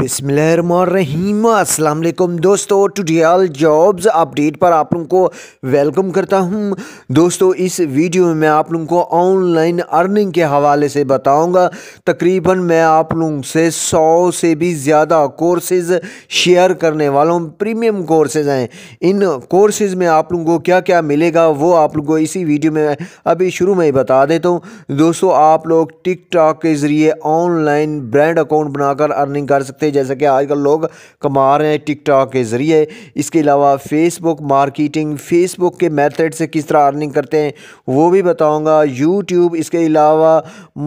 अस्सलाम वालेकुम दोस्तों ऑल जॉब्स अपडेट पर आप लोगों को वेलकम करता हूं दोस्तों इस वीडियो में मैं आप लोगों को ऑनलाइन अर्निंग के हवाले से बताऊंगा तकरीबन मैं आप लोगों से 100 से भी ज़्यादा कोर्सेज शेयर करने वाला हूं प्रीमियम कोर्सेज हैं इन कोर्सेज में आप लोगों को क्या क्या मिलेगा वो आप लोग को इसी वीडियो में अभी शुरू में ही बता देता हूँ दोस्तों आप लोग टिक के ज़रिए ऑनलाइन ब्रांड अकाउंट बनाकर अर्निंग कर सकते हैं जैसा कि आजकल लोग कमा रहे हैं टिकटॉक के ज़रिए इसके अलावा फेसबुक मार्केटिंग फेसबुक के मेथड से किस तरह अर्निंग करते हैं वो भी बताऊँगा यूट्यूब इसके अलावा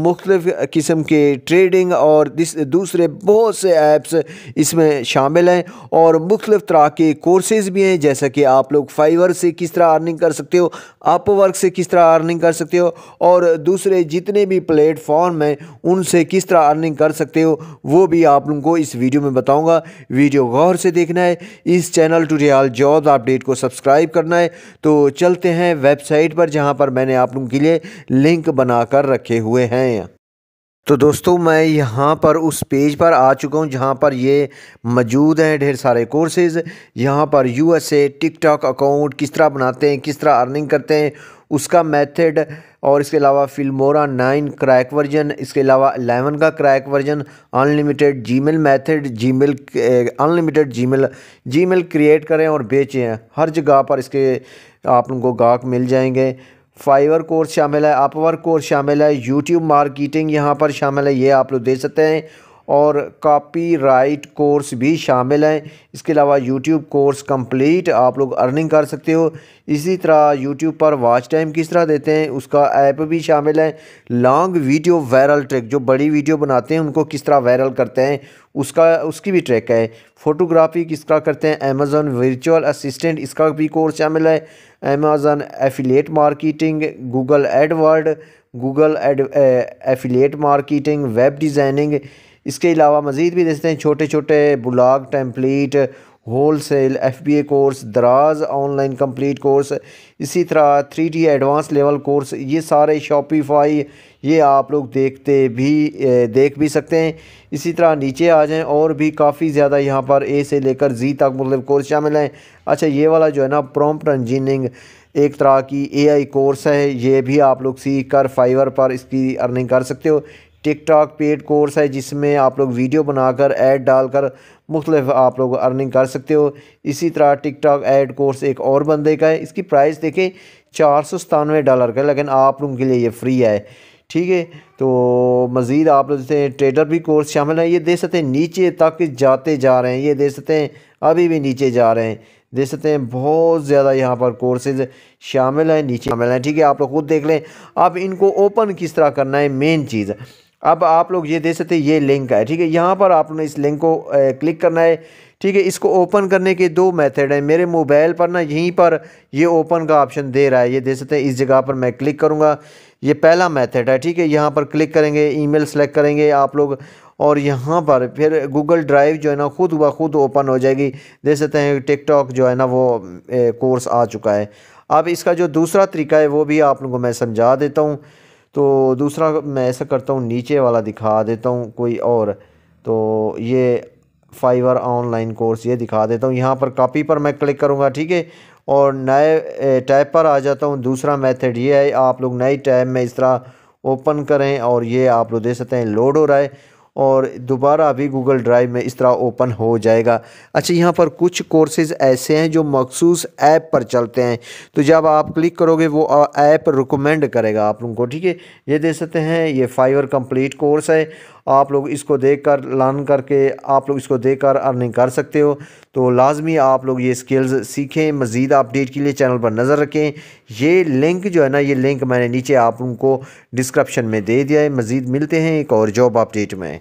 मुख्तफ किस्म के ट्रेडिंग और दूसरे बहुत से ऐप्स इसमें शामिल हैं और मुख्तफ तरह के कोर्सेज़ भी हैं जैसा कि आप लोग फाइवर से किस तरह अर्निंग कर सकते हो आप वर्क से किस तरह अर्निंग कर सकते हो और दूसरे जितने भी प्लेटफॉर्म हैं उनसे किस तरह अर्निंग कर सकते हो वो भी आप लोगों को इस वीडियो में बताऊंगा वीडियो गौर से देखना है इस चैनल टूटियाल जॉब अपडेट को सब्सक्राइब करना है तो चलते हैं वेबसाइट पर जहाँ पर मैंने आप लोगों के लिए लिंक बनाकर रखे हुए हैं तो दोस्तों मैं यहाँ पर उस पेज पर आ चुका हूँ जहाँ पर ये मौजूद हैं ढेर सारे कोर्सेज़ यहाँ पर यूएसए टिकटॉक अकाउंट किस तरह बनाते हैं किस तरह अर्निंग करते हैं उसका मेथड और इसके अलावा फिल्मोरा नाइन क्रैक वर्जन इसके अलावा अलेवन का crack version unlimited Gmail method Gmail unlimited Gmail Gmail create करें और बेचें हर जगह पर इसके आप उनको गाहक मिल जाएंगे फाइवर कोर्स शामिल है अपवर कोर्स शामिल है यूट्यूब मार्केटिंग यहाँ पर शामिल है ये आप लोग दे सकते हैं और कॉपीराइट कोर्स भी शामिल हैं इसके अलावा यूट्यूब कोर्स कंप्लीट आप लोग अर्निंग कर सकते हो इसी तरह यूट्यूब पर वॉच टाइम किस तरह देते हैं उसका ऐप भी शामिल है लॉन्ग वीडियो वायरल ट्रैक जो बड़ी वीडियो बनाते हैं उनको किस तरह वायरल करते हैं उसका उसकी भी ट्रैक है फ़ोटोग्राफी किस तरह करते हैं अमेज़ोन वर्चुअल असिस्टेंट इसका भी कोर्स शामिल है Amazon affiliate marketing Google AdWord Google ad affiliate marketing web designing इसके अलावा मज़ीद भी देखते हैं छोटे छोटे blog template wholesale F B A course Daraz online complete course इसी तरह three D advance level course ये सारे शॉपिफाई ये आप लोग देखते भी देख भी सकते हैं इसी तरह नीचे आ जाएं और भी काफ़ी ज़्यादा यहाँ पर ए से लेकर जी तक मतलब कोर्स शामिल हैं अच्छा ये वाला जो है ना प्रॉम्प्ट इंजीनियरिंग एक तरह की एआई कोर्स है ये भी आप लोग सीख कर फाइवर पर इसकी अर्निंग कर सकते हो टिकटॉक पेड कोर्स है जिसमें आप लोग वीडियो बनाकर ऐड डालकर मुख्तलिफ आप लोग अर्निंग कर सकते हो इसी तरह टिकटॉक ऐड कोर्स एक और बंदे का है इसकी प्राइस देखें चार सौ सतानवे डॉलर का लेकिन आप लोगों के लिए ये फ्री है ठीक है तो मज़ीद आप लोग जैसे ट्रेडर भी कोर्स शामिल है ये देख सकते हैं नीचे तक जाते जा रहे हैं ये देख सकते हैं अभी भी नीचे जा रहे हैं देख सकते हैं बहुत ज़्यादा यहाँ पर कोर्सेज शामिल हैं नीचे शामिल हैं ठीक है आप लोग खुद देख लें अब इनको ओपन किस तरह करना है मेन चीज़ अब आप लोग ये दे सकते हैं ये लिंक है ठीक है यहाँ पर आपने इस लिंक को क्लिक करना है ठीक है इसको ओपन करने के दो मेथड हैं मेरे मोबाइल पर ना यहीं पर ये ओपन का ऑप्शन दे रहा है ये दे सकते हैं इस जगह पर मैं क्लिक करूँगा ये पहला मेथड है ठीक है यहाँ पर क्लिक करेंगे ईमेल सेलेक्ट करेंगे आप लोग और यहाँ पर फिर गूगल ड्राइव जो है ना खुद ब खुद ओपन हो जाएगी दे सकते हैं टिकटॉक जो है ना वो कोर्स आ चुका है अब इसका जो दूसरा तरीका है वो भी आप लोगों को मैं समझा देता हूँ तो दूसरा मैं ऐसा करता हूँ नीचे वाला दिखा देता हूँ कोई और तो ये फाइवर ऑनलाइन कोर्स ये दिखा देता हूँ यहाँ पर कॉपी पर मैं क्लिक करूँगा ठीक है और नए टैब पर आ जाता हूँ दूसरा मेथड ये है आप लोग नए टैब में इस तरह ओपन करें और ये आप लोग दे सकते हैं लोड हो रहा है और दोबारा अभी गूगल ड्राइव में इस तरह ओपन हो जाएगा अच्छा यहाँ पर कुछ कोर्सेज ऐसे हैं जो मखसूस ऐप पर चलते हैं तो जब आप क्लिक करोगे वो ऐप रिकमेंड करेगा आप लोगों को ठीक है ये दे सकते हैं ये फाइवर कंप्लीट कोर्स है आप लोग इसको देख कर लर्न करके आप लोग इसको देख कर अर्निंग कर सकते हो तो लाजमी आप लोग ये स्किल्स सीखें मज़ीद अपडेट के लिए चैनल पर नज़र रखें ये लिंक जो है ना ये लिंक मैंने नीचे आप उनको डिस्क्रप्शन में दे दिया है मज़ीद मिलते हैं एक और जॉब अपडेट में